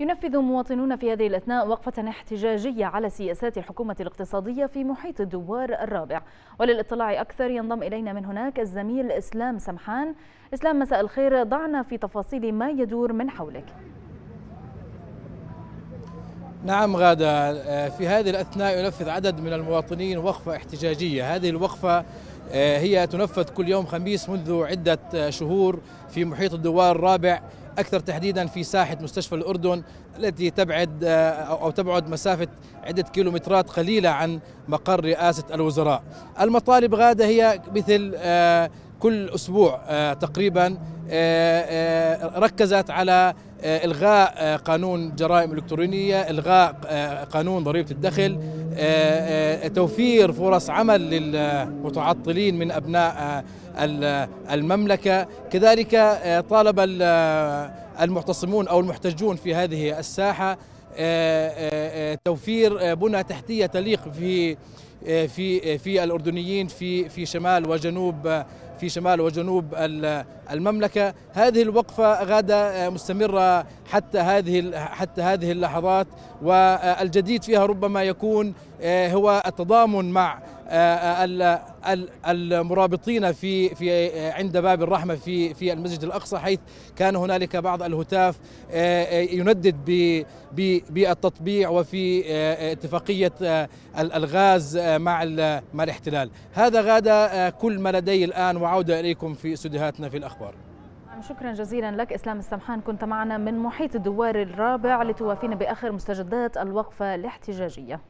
ينفذ مواطنون في هذه الأثناء وقفة احتجاجية على سياسات الحكومة الاقتصادية في محيط الدوار الرابع وللإطلاع أكثر ينضم إلينا من هناك الزميل إسلام سمحان إسلام مساء الخير ضعنا في تفاصيل ما يدور من حولك نعم غادة في هذه الأثناء ينفذ عدد من المواطنين وقفة احتجاجية هذه الوقفة آه، هي تنفذ كل يوم خميس منذ عدة آه، شهور في محيط الدوار الرابع أكثر تحديدا في ساحة مستشفى الأردن التي تبعد آه، أو تبعد مسافة عدة كيلومترات قليلة عن مقر رئاسة الوزراء المطالب غادة هي مثل آه، كل أسبوع آه، تقريبا ركزت على إلغاء قانون جرائم إلكترونية إلغاء قانون ضريبة الدخل آه، آه، توفير فرص عمل للمتعطلين من أبناء آه، المملكة كذلك طالب المعتصمون أو المحتجون في هذه الساحة توفير بنى تحتية تليق في آه، في آه، في الاردنيين في في شمال وجنوب آه، في شمال وجنوب المملكه هذه الوقفه غاده مستمره حتى هذه حتى هذه اللحظات والجديد فيها ربما يكون هو التضامن مع المرابطين في في عند باب الرحمه في في المسجد الاقصى حيث كان هنالك بعض الهتاف يندد بالتطبيع وفي اتفاقيه الغاز آه، مع مع الاحتلال هذا غادة آه، كل ما لدي الآن وعودة إليكم في استديوهاتنا في الأخبار نعم، شكرا جزيلا لك اسلام السمحان كنت معنا من محيط الدوار الرابع لتوافينا باخر مستجدات الوقفه الاحتجاجيه